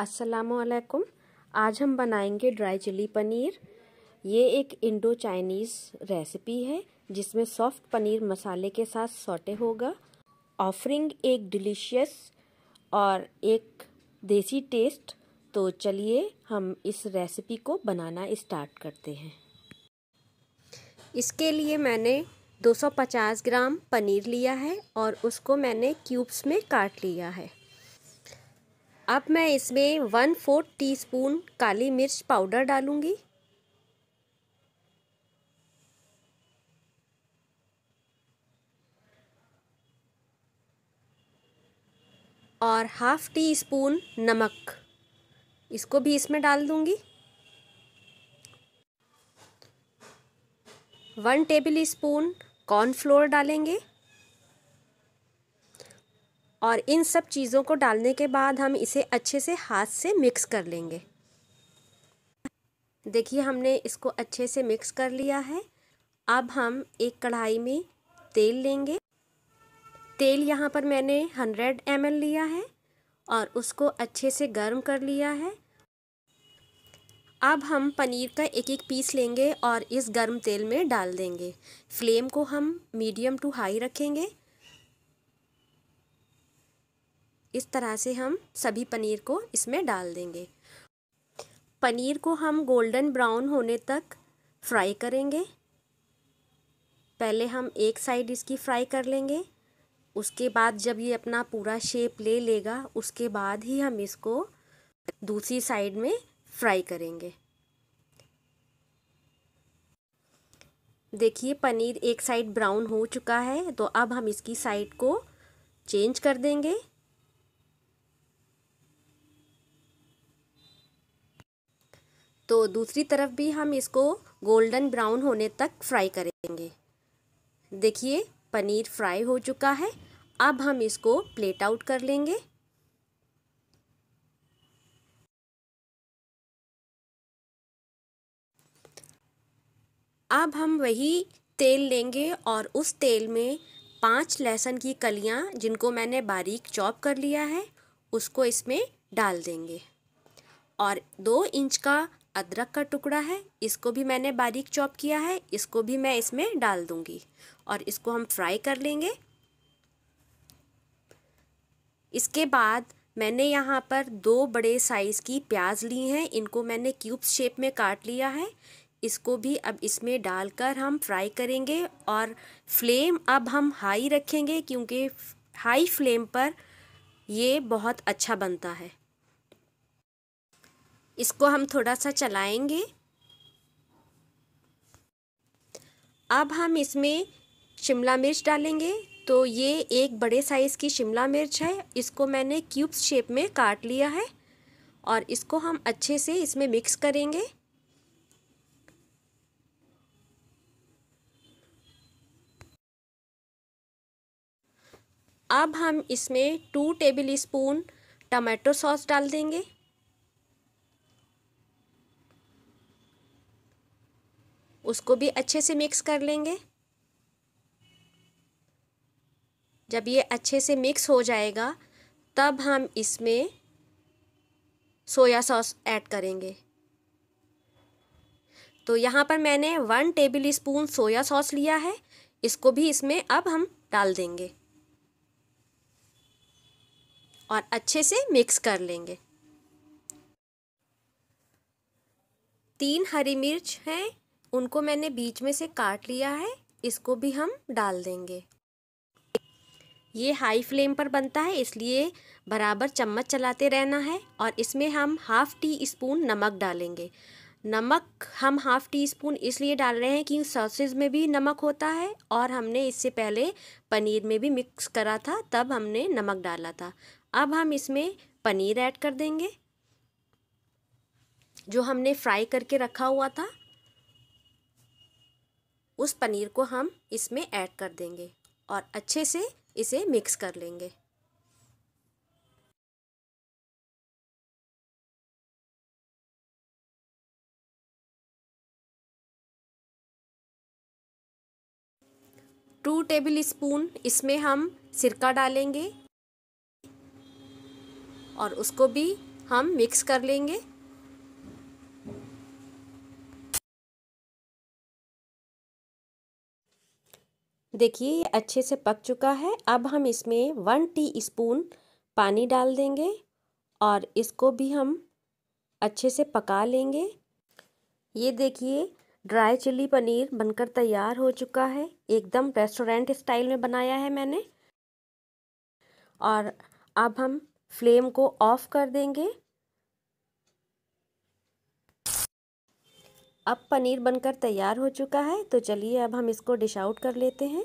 असलकुम आज हम बनाएंगे ड्राई चिली पनीर ये एक इंडो चाइनीज़ रेसिपी है जिसमें सॉफ्ट पनीर मसाले के साथ सोटे होगा ऑफरिंग एक डिलीशियस और एक देसी टेस्ट तो चलिए हम इस रेसिपी को बनाना स्टार्ट करते हैं इसके लिए मैंने 250 ग्राम पनीर लिया है और उसको मैंने क्यूब्स में काट लिया है अब मैं इसमें वन फोर्थ टीस्पून काली मिर्च पाउडर डालूंगी और हाफ टी स्पून नमक इसको भी इसमें डाल दूंगी वन टेबल स्पून कॉर्नफ्लोर डालेंगे और इन सब चीज़ों को डालने के बाद हम इसे अच्छे से हाथ से मिक्स कर लेंगे देखिए हमने इसको अच्छे से मिक्स कर लिया है अब हम एक कढ़ाई में तेल लेंगे तेल यहाँ पर मैंने 100 एम लिया है और उसको अच्छे से गर्म कर लिया है अब हम पनीर का एक एक पीस लेंगे और इस गर्म तेल में डाल देंगे फ्लेम को हम मीडियम टू हाई रखेंगे इस तरह से हम सभी पनीर को इसमें डाल देंगे पनीर को हम गोल्डन ब्राउन होने तक फ्राई करेंगे पहले हम एक साइड इसकी फ्राई कर लेंगे उसके बाद जब ये अपना पूरा शेप ले लेगा उसके बाद ही हम इसको दूसरी साइड में फ्राई करेंगे देखिए पनीर एक साइड ब्राउन हो चुका है तो अब हम इसकी साइड को चेंज कर देंगे तो दूसरी तरफ भी हम इसको गोल्डन ब्राउन होने तक फ्राई करेंगे देखिए पनीर फ्राई हो चुका है अब हम इसको प्लेट आउट कर लेंगे अब हम वही तेल लेंगे और उस तेल में पांच लहसुन की कलियां जिनको मैंने बारीक चॉप कर लिया है उसको इसमें डाल देंगे और दो इंच का अदरक का टुकड़ा है इसको भी मैंने बारीक चॉप किया है इसको भी मैं इसमें डाल दूंगी और इसको हम फ्राई कर लेंगे इसके बाद मैंने यहाँ पर दो बड़े साइज़ की प्याज ली हैं इनको मैंने क्यूब्स शेप में काट लिया है इसको भी अब इसमें डालकर हम फ्राई करेंगे और फ्लेम अब हम हाई रखेंगे क्योंकि हाई फ्लेम पर ये बहुत अच्छा बनता है इसको हम थोड़ा सा चलाएंगे अब हम इसमें शिमला मिर्च डालेंगे तो ये एक बड़े साइज़ की शिमला मिर्च है इसको मैंने क्यूब्स शेप में काट लिया है और इसको हम अच्छे से इसमें मिक्स करेंगे अब हम इसमें two tablespoon tomato sauce डाल देंगे उसको भी अच्छे से मिक्स कर लेंगे जब ये अच्छे से मिक्स हो जाएगा तब हम इसमें सोया सॉस ऐड करेंगे तो यहाँ पर मैंने one tablespoon soya sauce लिया है इसको भी इसमें अब हम डाल देंगे और अच्छे से मिक्स कर लेंगे तीन हरी मिर्च हैं उनको मैंने बीच में से काट लिया है इसको भी हम डाल देंगे ये हाई फ्लेम पर बनता है इसलिए बराबर चम्मच चलाते रहना है और इसमें हम हाफ़ टी स्पून नमक डालेंगे नमक हम हाफ़ टी स्पून इसलिए डाल रहे हैं कि सॉसेज में भी नमक होता है और हमने इससे पहले पनीर में भी मिक्स करा था तब हमने नमक डाला था अब हम इसमें पनीर ऐड कर देंगे जो हमने फ्राई करके रखा हुआ था उस पनीर को हम इसमें ऐड कर देंगे और अच्छे से इसे मिक्स कर लेंगे टू टेबल स्पून इसमें हम सिरका डालेंगे और उसको भी हम मिक्स कर लेंगे देखिए ये अच्छे से पक चुका है अब हम इसमें वन टी स्पून पानी डाल देंगे और इसको भी हम अच्छे से पका लेंगे ये देखिए ड्राई चिल्ली पनीर बनकर तैयार हो चुका है एकदम रेस्टोरेंट स्टाइल में बनाया है मैंने और अब हम फ्लेम को ऑफ़ कर देंगे अब पनीर बनकर तैयार हो चुका है तो चलिए अब हम इसको डिश आउट कर लेते हैं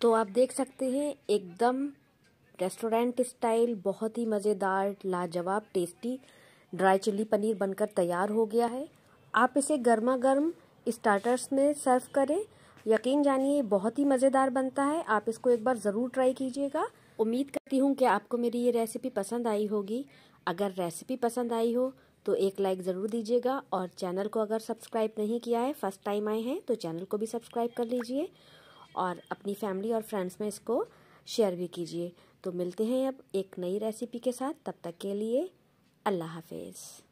तो आप देख सकते हैं एकदम रेस्टोरेंट स्टाइल बहुत ही मज़ेदार लाजवाब टेस्टी ड्राई चिल्ली पनीर बनकर तैयार हो गया है आप इसे गर्मा गर्म स्टार्टर्स में सर्व करें यकीन जानिए बहुत ही मज़ेदार बनता है आप इसको एक बार ज़रूर ट्राई कीजिएगा उम्मीद करती हूँ कि आपको मेरी ये रेसिपी पसंद आई होगी अगर रेसिपी पसंद आई हो तो एक लाइक ज़रूर दीजिएगा और चैनल को अगर सब्सक्राइब नहीं किया है फर्स्ट टाइम आए हैं तो चैनल को भी सब्सक्राइब कर लीजिए और अपनी फैमिली और फ्रेंड्स में इसको शेयर भी कीजिए तो मिलते हैं अब एक नई रेसिपी के साथ तब तक के लिए अल्लाह हाफिज़